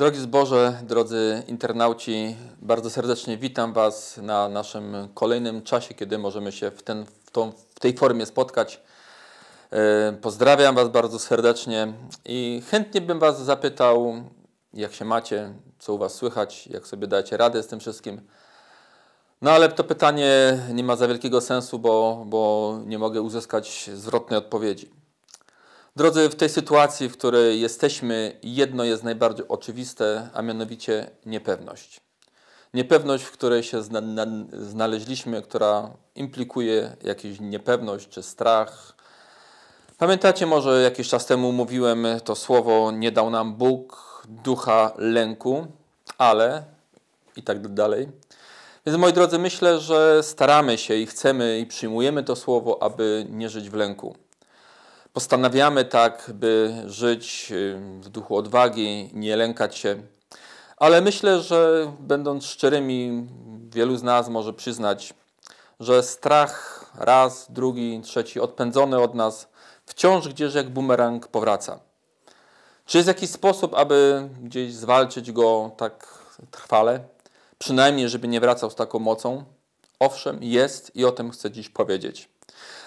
Drogi zboże, drodzy internauci, bardzo serdecznie witam Was na naszym kolejnym czasie, kiedy możemy się w, ten, w, tą, w tej formie spotkać. E, pozdrawiam Was bardzo serdecznie i chętnie bym Was zapytał, jak się macie, co u Was słychać, jak sobie dajecie radę z tym wszystkim. No ale to pytanie nie ma za wielkiego sensu, bo, bo nie mogę uzyskać zwrotnej odpowiedzi. Drodzy, w tej sytuacji, w której jesteśmy, jedno jest najbardziej oczywiste, a mianowicie niepewność. Niepewność, w której się znaleźliśmy, która implikuje jakąś niepewność czy strach. Pamiętacie może jakiś czas temu mówiłem to słowo nie dał nam Bóg ducha lęku, ale i tak dalej. Więc moi drodzy, myślę, że staramy się i chcemy i przyjmujemy to słowo, aby nie żyć w lęku postanawiamy tak, by żyć y, w duchu odwagi, nie lękać się. Ale myślę, że będąc szczerymi, wielu z nas może przyznać, że strach raz, drugi, trzeci odpędzony od nas wciąż gdzieś jak bumerang powraca. Czy jest jakiś sposób, aby gdzieś zwalczyć go tak trwale? Przynajmniej, żeby nie wracał z taką mocą? Owszem, jest i o tym chcę dziś powiedzieć.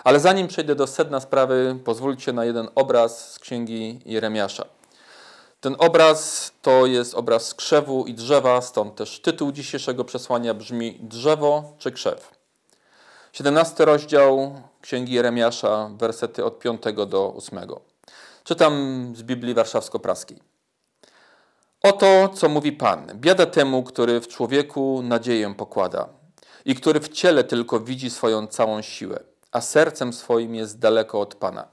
Ale zanim przejdę do sedna sprawy, pozwólcie na jeden obraz z księgi Jeremiasza. Ten obraz to jest obraz krzewu i drzewa, stąd też tytuł dzisiejszego przesłania brzmi Drzewo czy krzew. 17 rozdział księgi Jeremiasza, wersety od 5 do 8. Czytam z Biblii Warszawsko-Praskiej. Oto, co mówi Pan. Biada temu, który w człowieku nadzieję pokłada i który w ciele tylko widzi swoją całą siłę, a sercem swoim jest daleko od Pana.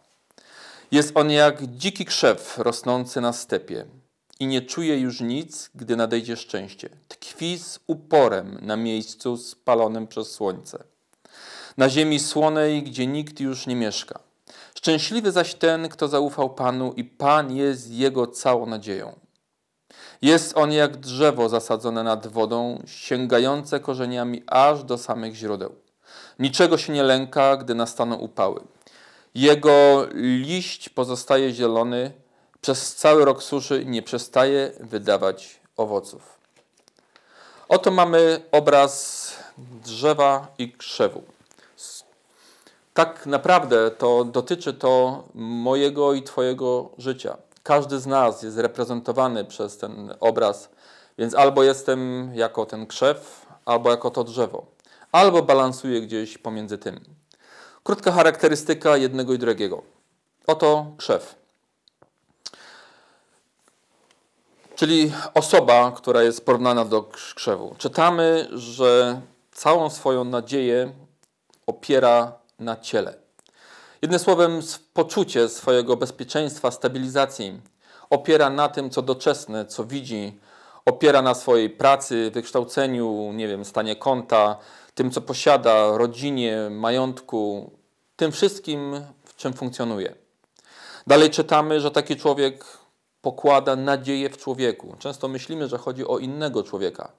Jest on jak dziki krzew rosnący na stepie i nie czuje już nic, gdy nadejdzie szczęście. Tkwi z uporem na miejscu spalonym przez słońce, na ziemi słonej, gdzie nikt już nie mieszka. Szczęśliwy zaś ten, kto zaufał Panu i Pan jest jego całą nadzieją. Jest on jak drzewo zasadzone nad wodą, sięgające korzeniami aż do samych źródeł. Niczego się nie lęka, gdy nastaną upały. Jego liść pozostaje zielony, przez cały rok suszy nie przestaje wydawać owoców. Oto mamy obraz drzewa i krzewu. Tak naprawdę to dotyczy to mojego i Twojego życia każdy z nas jest reprezentowany przez ten obraz, więc albo jestem jako ten krzew, albo jako to drzewo, albo balansuję gdzieś pomiędzy tym. Krótka charakterystyka jednego i drugiego. Oto krzew. Czyli osoba, która jest porównana do krzewu. Czytamy, że całą swoją nadzieję opiera na ciele. Jednym słowem, poczucie swojego bezpieczeństwa, stabilizacji opiera na tym, co doczesne, co widzi, opiera na swojej pracy, wykształceniu, nie wiem, stanie konta, tym, co posiada, rodzinie, majątku, tym wszystkim, w czym funkcjonuje. Dalej czytamy, że taki człowiek pokłada nadzieję w człowieku. Często myślimy, że chodzi o innego człowieka.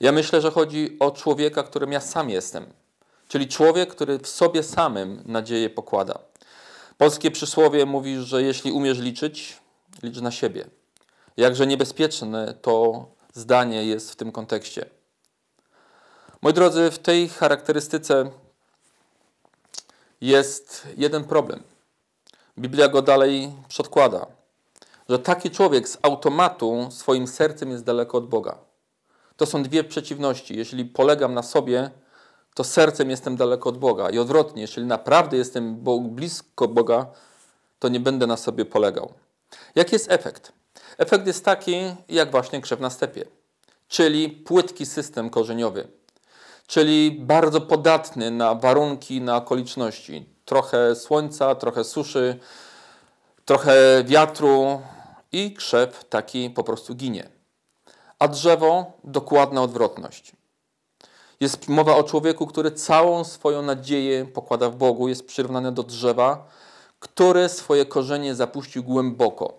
Ja myślę, że chodzi o człowieka, którym ja sam jestem czyli człowiek, który w sobie samym nadzieję pokłada. Polskie przysłowie mówi, że jeśli umiesz liczyć, licz na siebie. Jakże niebezpieczne to zdanie jest w tym kontekście. Moi drodzy, w tej charakterystyce jest jeden problem. Biblia go dalej przedkłada, że taki człowiek z automatu swoim sercem jest daleko od Boga. To są dwie przeciwności. Jeśli polegam na sobie, to sercem jestem daleko od Boga. I odwrotnie, jeżeli naprawdę jestem blisko Boga, to nie będę na sobie polegał. Jaki jest efekt? Efekt jest taki, jak właśnie krzew na stepie, czyli płytki system korzeniowy, czyli bardzo podatny na warunki, na okoliczności. Trochę słońca, trochę suszy, trochę wiatru i krzew taki po prostu ginie. A drzewo dokładna odwrotność. Jest mowa o człowieku, który całą swoją nadzieję pokłada w Bogu, jest przyrównany do drzewa, które swoje korzenie zapuścił głęboko.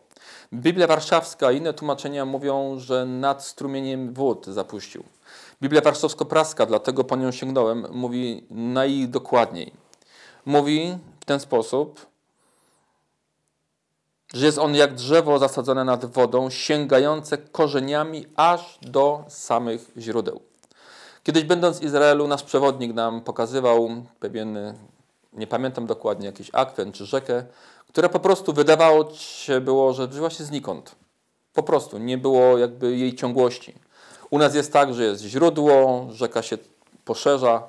Biblia Warszawska i inne tłumaczenia mówią, że nad strumieniem wód zapuścił. Biblia Warszawsko-Praska, dlatego po nią sięgnąłem, mówi najdokładniej. Mówi w ten sposób, że jest on jak drzewo zasadzone nad wodą, sięgające korzeniami aż do samych źródeł. Kiedyś będąc w Izraelu, nasz przewodnik nam pokazywał pewien, nie pamiętam dokładnie, jakiś akwen czy rzekę, która po prostu wydawało się było, że wzięła się znikąd. Po prostu nie było jakby jej ciągłości. U nas jest tak, że jest źródło, rzeka się poszerza.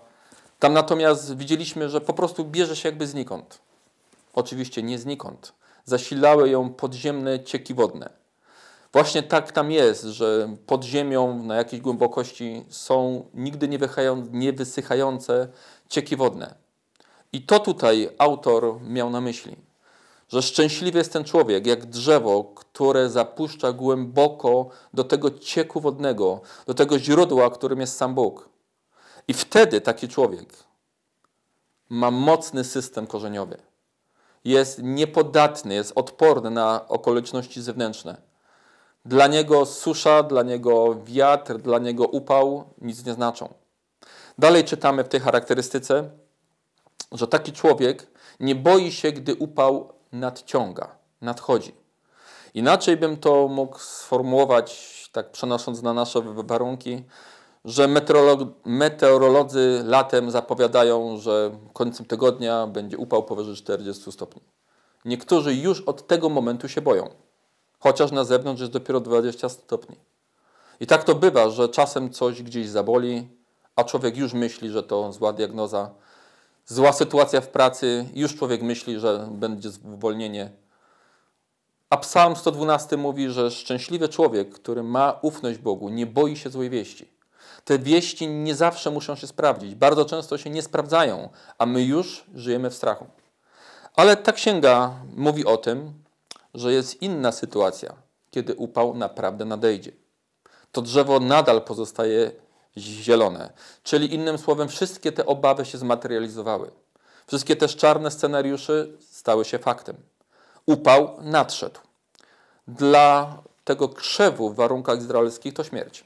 Tam natomiast widzieliśmy, że po prostu bierze się jakby znikąd. Oczywiście nie znikąd. Zasilały ją podziemne cieki wodne. Właśnie tak tam jest, że pod ziemią na jakiejś głębokości są nigdy niewysychające cieki wodne. I to tutaj autor miał na myśli, że szczęśliwy jest ten człowiek, jak drzewo, które zapuszcza głęboko do tego cieku wodnego, do tego źródła, którym jest sam Bóg. I wtedy taki człowiek ma mocny system korzeniowy. Jest niepodatny, jest odporny na okoliczności zewnętrzne dla niego susza, dla niego wiatr, dla niego upał nic nie znaczą. Dalej czytamy w tej charakterystyce, że taki człowiek nie boi się, gdy upał nadciąga, nadchodzi. Inaczej bym to mógł sformułować, tak przenosząc na nasze warunki, że meteorolodzy latem zapowiadają, że końcem tygodnia będzie upał powyżej 40 stopni. Niektórzy już od tego momentu się boją chociaż na zewnątrz jest dopiero 20 stopni. I tak to bywa, że czasem coś gdzieś zaboli, a człowiek już myśli, że to zła diagnoza, zła sytuacja w pracy, już człowiek myśli, że będzie zwolnienie. A Psalm 112 mówi, że szczęśliwy człowiek, który ma ufność Bogu, nie boi się złej wieści. Te wieści nie zawsze muszą się sprawdzić, bardzo często się nie sprawdzają, a my już żyjemy w strachu. Ale ta księga mówi o tym, że jest inna sytuacja, kiedy upał naprawdę nadejdzie. To drzewo nadal pozostaje zielone, czyli innym słowem, wszystkie te obawy się zmaterializowały. Wszystkie też czarne scenariusze stały się faktem. Upał nadszedł. Dla tego krzewu w warunkach izraelskich to śmierć.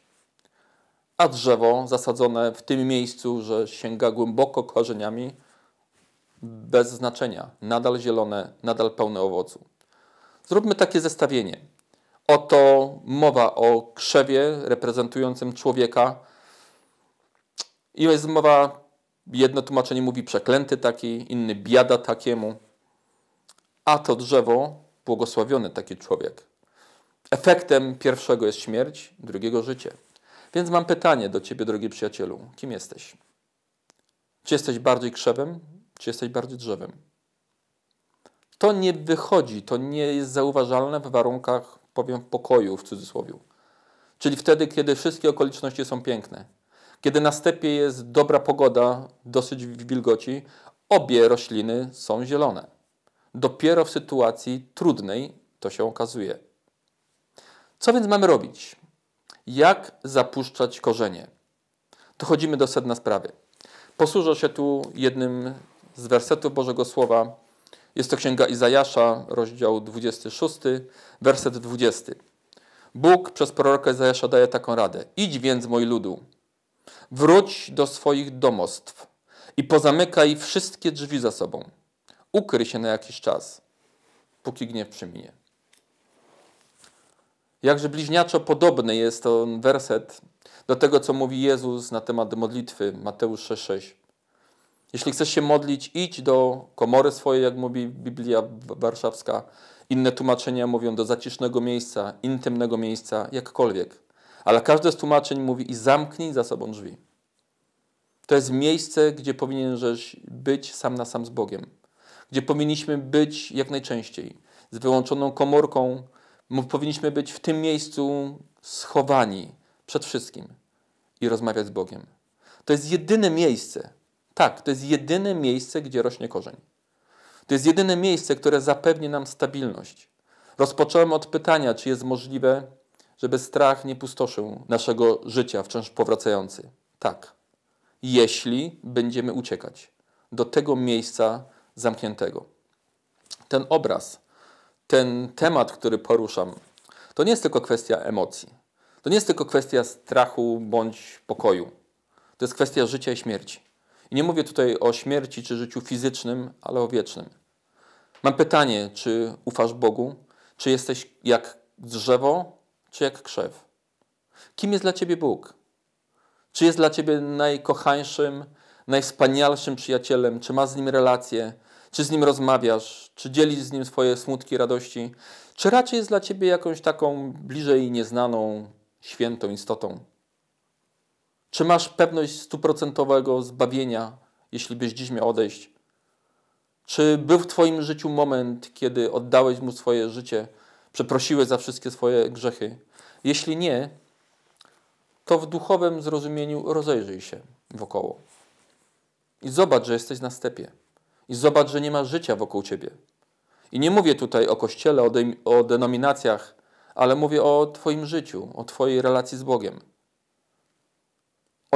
A drzewo zasadzone w tym miejscu, że sięga głęboko korzeniami, bez znaczenia, nadal zielone, nadal pełne owocu. Zróbmy takie zestawienie. Oto mowa o krzewie reprezentującym człowieka. I jest mowa, jedno tłumaczenie mówi przeklęty taki, inny biada takiemu. A to drzewo błogosławiony taki człowiek. Efektem pierwszego jest śmierć, drugiego życie. Więc mam pytanie do Ciebie, drogi przyjacielu. Kim jesteś? Czy jesteś bardziej krzewem, czy jesteś bardziej drzewem? To nie wychodzi, to nie jest zauważalne w warunkach, powiem, pokoju w cudzysłowie. Czyli wtedy, kiedy wszystkie okoliczności są piękne. Kiedy na stepie jest dobra pogoda, dosyć wilgoci, obie rośliny są zielone. Dopiero w sytuacji trudnej to się okazuje. Co więc mamy robić? Jak zapuszczać korzenie? Dochodzimy do sedna sprawy. Posłużę się tu jednym z wersetów Bożego Słowa, jest to księga Izajasza, rozdział 26, werset 20. Bóg przez proroka Izajasza daje taką radę. Idź więc, mój ludu, wróć do swoich domostw i pozamykaj wszystkie drzwi za sobą. Ukryj się na jakiś czas, póki gniew przeminie. Jakże bliźniaczo podobny jest to werset do tego, co mówi Jezus na temat modlitwy, Mateusz 6,6. Jeśli chcesz się modlić, idź do komory swojej, jak mówi Biblia Warszawska. Inne tłumaczenia mówią do zacisznego miejsca, intymnego miejsca, jakkolwiek. Ale każde z tłumaczeń mówi i zamknij za sobą drzwi. To jest miejsce, gdzie powinieneś być sam na sam z Bogiem. Gdzie powinniśmy być jak najczęściej. Z wyłączoną komorką. Powinniśmy być w tym miejscu schowani przed wszystkim i rozmawiać z Bogiem. To jest jedyne miejsce, tak, to jest jedyne miejsce, gdzie rośnie korzeń. To jest jedyne miejsce, które zapewni nam stabilność. Rozpocząłem od pytania, czy jest możliwe, żeby strach nie pustoszył naszego życia wciąż powracający. Tak, jeśli będziemy uciekać do tego miejsca zamkniętego. Ten obraz, ten temat, który poruszam, to nie jest tylko kwestia emocji. To nie jest tylko kwestia strachu bądź pokoju. To jest kwestia życia i śmierci. I nie mówię tutaj o śmierci czy życiu fizycznym, ale o wiecznym. Mam pytanie, czy ufasz Bogu? Czy jesteś jak drzewo, czy jak krzew? Kim jest dla ciebie Bóg? Czy jest dla ciebie najkochańszym, najwspanialszym przyjacielem? Czy masz z nim relacje? Czy z nim rozmawiasz? Czy dzielisz z nim swoje smutki, radości? Czy raczej jest dla ciebie jakąś taką bliżej nieznaną, świętą istotą? Czy masz pewność stuprocentowego zbawienia, jeśli byś dziś miał odejść? Czy był w Twoim życiu moment, kiedy oddałeś Mu swoje życie, przeprosiłeś za wszystkie swoje grzechy? Jeśli nie, to w duchowym zrozumieniu rozejrzyj się wokoło. I zobacz, że jesteś na stepie. I zobacz, że nie ma życia wokół Ciebie. I nie mówię tutaj o Kościele, o, de o denominacjach, ale mówię o Twoim życiu, o Twojej relacji z Bogiem.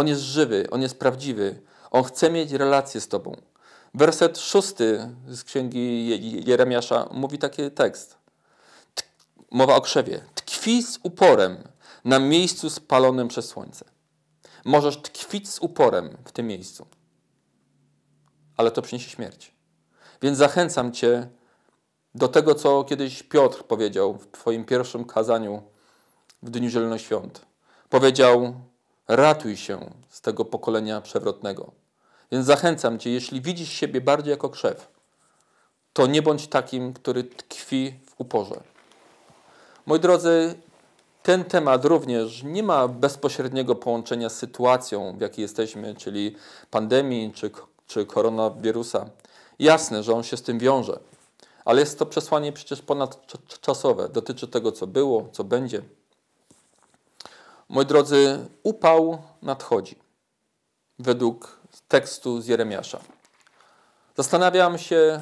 On jest żywy, On jest prawdziwy. On chce mieć relację z Tobą. Werset szósty z księgi Jeremiasza mówi taki tekst. Mowa o krzewie. Tkwi z uporem na miejscu spalonym przez słońce. Możesz tkwić z uporem w tym miejscu, ale to przyniesie śmierć. Więc zachęcam Cię do tego, co kiedyś Piotr powiedział w Twoim pierwszym kazaniu w Dniu Świąt. Powiedział: Ratuj się z tego pokolenia przewrotnego. Więc zachęcam cię, jeśli widzisz siebie bardziej jako krzew, to nie bądź takim, który tkwi w uporze. Moi drodzy, ten temat również nie ma bezpośredniego połączenia z sytuacją, w jakiej jesteśmy, czyli pandemii czy, czy koronawirusa. Jasne, że on się z tym wiąże, ale jest to przesłanie przecież ponadczasowe. Dotyczy tego, co było, co będzie. Moi drodzy, upał nadchodzi według tekstu z Jeremiasza. Zastanawiam się,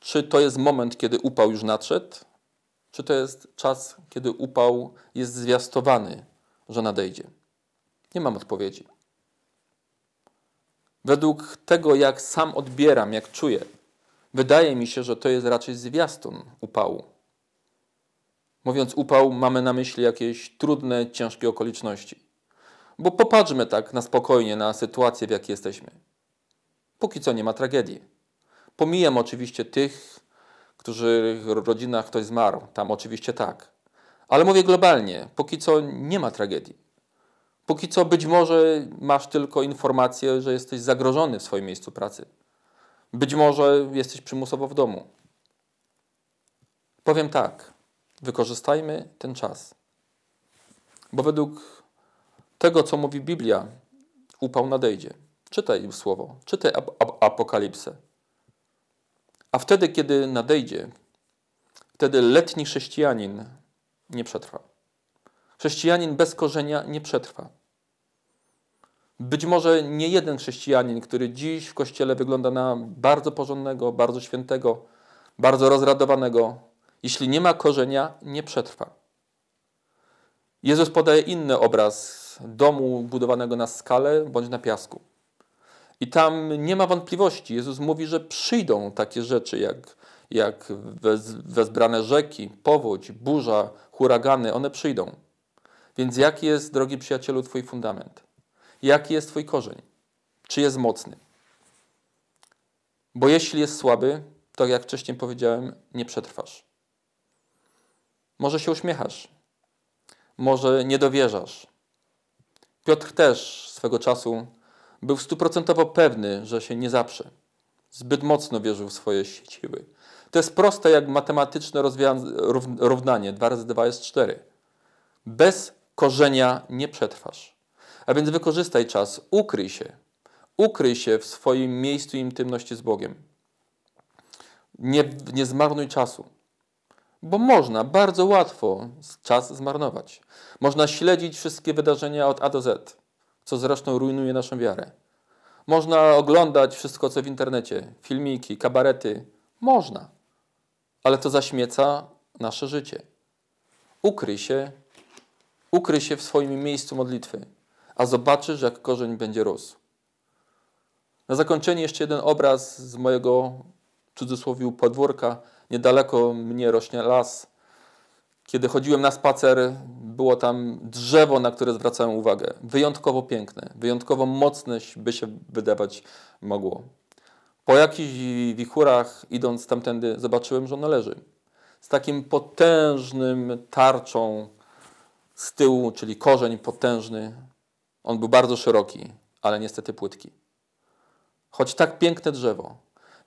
czy to jest moment, kiedy upał już nadszedł, czy to jest czas, kiedy upał jest zwiastowany, że nadejdzie. Nie mam odpowiedzi. Według tego, jak sam odbieram, jak czuję, wydaje mi się, że to jest raczej zwiastun upału. Mówiąc upał, mamy na myśli jakieś trudne, ciężkie okoliczności. Bo popatrzmy tak na spokojnie na sytuację, w jakiej jesteśmy. Póki co nie ma tragedii. Pomijam oczywiście tych, którzy w rodzinach ktoś zmarł. Tam oczywiście tak. Ale mówię globalnie, póki co nie ma tragedii. Póki co być może masz tylko informację, że jesteś zagrożony w swoim miejscu pracy. Być może jesteś przymusowo w domu. Powiem tak. Wykorzystajmy ten czas. Bo według tego, co mówi Biblia, upał nadejdzie. Czytaj słowo, czytaj ap ap apokalipsę. A wtedy, kiedy nadejdzie, wtedy letni chrześcijanin nie przetrwa. Chrześcijanin bez korzenia nie przetrwa. Być może nie jeden chrześcijanin, który dziś w kościele wygląda na bardzo porządnego, bardzo świętego, bardzo rozradowanego, jeśli nie ma korzenia, nie przetrwa. Jezus podaje inny obraz domu budowanego na skale bądź na piasku. I tam nie ma wątpliwości. Jezus mówi, że przyjdą takie rzeczy jak, jak wezbrane rzeki, powódź, burza, huragany. One przyjdą. Więc jaki jest, drogi przyjacielu, Twój fundament? Jaki jest Twój korzeń? Czy jest mocny? Bo jeśli jest słaby, to tak jak wcześniej powiedziałem, nie przetrwasz. Może się uśmiechasz, może nie dowierzasz. Piotr też swego czasu był stuprocentowo pewny, że się nie zaprze. Zbyt mocno wierzył w swoje siły. To jest proste jak matematyczne równanie. 2 razy 2 jest 4. Bez korzenia nie przetrwasz. A więc wykorzystaj czas, ukryj się. Ukryj się w swoim miejscu intymności z Bogiem. Nie, nie zmarnuj czasu. Bo można bardzo łatwo czas zmarnować. Można śledzić wszystkie wydarzenia od A do Z, co zresztą rujnuje naszą wiarę. Można oglądać wszystko, co w internecie, filmiki, kabarety. Można. Ale to zaśmieca nasze życie. Ukryj się, ukryj się w swoim miejscu modlitwy, a zobaczysz, jak korzeń będzie rósł. Na zakończenie jeszcze jeden obraz z mojego w cudzysłowie podwórka Niedaleko mnie rośnie las. Kiedy chodziłem na spacer, było tam drzewo, na które zwracałem uwagę. Wyjątkowo piękne, wyjątkowo mocne, by się wydawać mogło. Po jakichś wichurach, idąc tamtędy, zobaczyłem, że ono leży. Z takim potężnym tarczą z tyłu, czyli korzeń potężny. On był bardzo szeroki, ale niestety płytki. Choć tak piękne drzewo,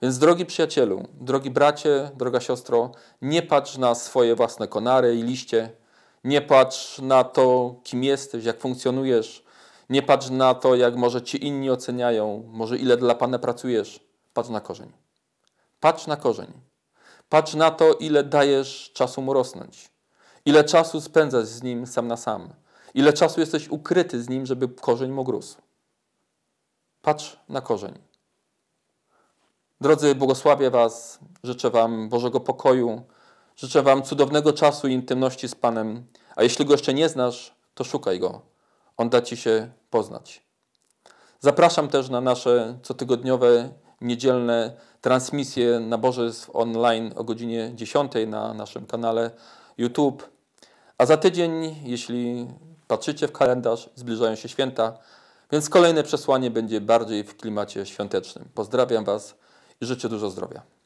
więc drogi przyjacielu, drogi bracie, droga siostro, nie patrz na swoje własne konary i liście, nie patrz na to, kim jesteś, jak funkcjonujesz, nie patrz na to, jak może ci inni oceniają, może ile dla Pana pracujesz. Patrz na korzeń. Patrz na korzeń. Patrz na to, ile dajesz czasu mu rosnąć, ile czasu spędzasz z nim sam na sam, ile czasu jesteś ukryty z nim, żeby korzeń mógł rósł. Patrz na korzeń. Drodzy, błogosławię Was, życzę Wam Bożego pokoju, życzę Wam cudownego czasu i intymności z Panem, a jeśli Go jeszcze nie znasz, to szukaj Go. On da Ci się poznać. Zapraszam też na nasze cotygodniowe, niedzielne transmisje Boże online o godzinie 10 na naszym kanale YouTube. A za tydzień, jeśli patrzycie w kalendarz, zbliżają się święta, więc kolejne przesłanie będzie bardziej w klimacie świątecznym. Pozdrawiam Was i życzę dużo zdrowia.